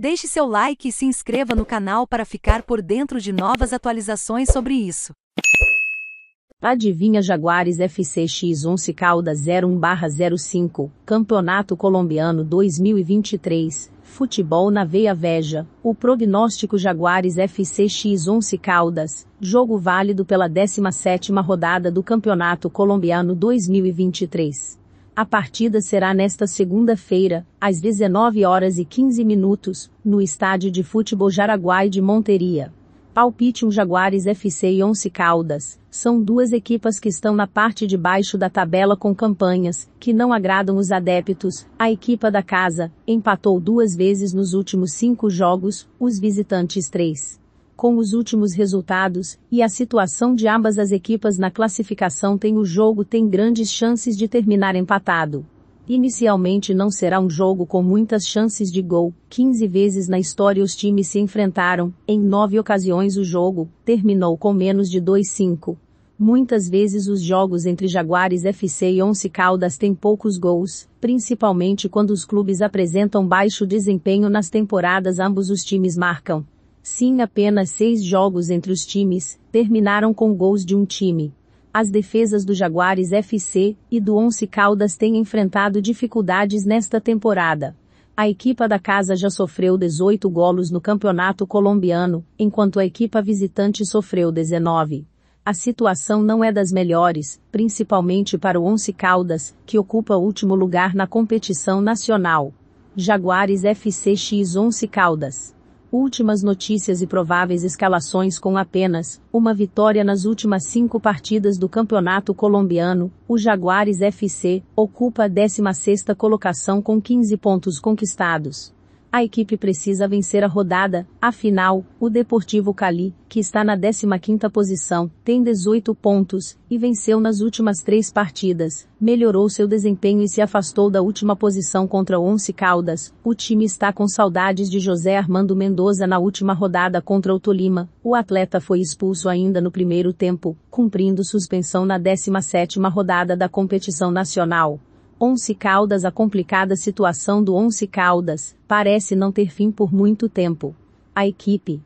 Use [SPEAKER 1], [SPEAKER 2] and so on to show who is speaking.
[SPEAKER 1] Deixe seu like e se inscreva no canal para ficar por dentro de novas atualizações sobre isso. Adivinha Jaguares FCX11 Caldas 01-05, Campeonato Colombiano 2023, Futebol na Veia Veja, o prognóstico Jaguares FCX11 Caldas, jogo válido pela 17ª rodada do Campeonato Colombiano 2023. A partida será nesta segunda-feira, às 19 horas e 15 minutos, no estádio de futebol Jaraguai de Monteria. Palpite um Jaguares FC e Once Caldas, são duas equipas que estão na parte de baixo da tabela com campanhas, que não agradam os adeptos. A equipa da casa, empatou duas vezes nos últimos cinco jogos, os visitantes três com os últimos resultados e a situação de ambas as equipas na classificação tem o jogo tem grandes chances de terminar empatado. Inicialmente não será um jogo com muitas chances de gol, 15 vezes na história os times se enfrentaram, em nove ocasiões o jogo terminou com menos de 2-5. Muitas vezes os jogos entre Jaguares FC e Once Caldas têm poucos gols, principalmente quando os clubes apresentam baixo desempenho nas temporadas ambos os times marcam. Sim, apenas seis jogos entre os times terminaram com gols de um time. As defesas do Jaguares FC e do Once Caldas têm enfrentado dificuldades nesta temporada. A equipa da casa já sofreu 18 golos no campeonato colombiano, enquanto a equipa visitante sofreu 19. A situação não é das melhores, principalmente para o Once Caldas, que ocupa o último lugar na competição nacional. Jaguares FC X Once Caldas últimas notícias e prováveis escalações com apenas uma vitória nas últimas cinco partidas do campeonato colombiano, o Jaguares FC ocupa a 16 colocação com 15 pontos conquistados. A equipe precisa vencer a rodada, afinal, o Deportivo Cali, que está na 15ª posição, tem 18 pontos, e venceu nas últimas três partidas, melhorou seu desempenho e se afastou da última posição contra Once Caldas, o time está com saudades de José Armando Mendoza na última rodada contra o Tolima, o atleta foi expulso ainda no primeiro tempo, cumprindo suspensão na 17ª rodada da competição nacional. Onze Caldas A complicada situação do Onze Caldas parece não ter fim por muito tempo. A equipe,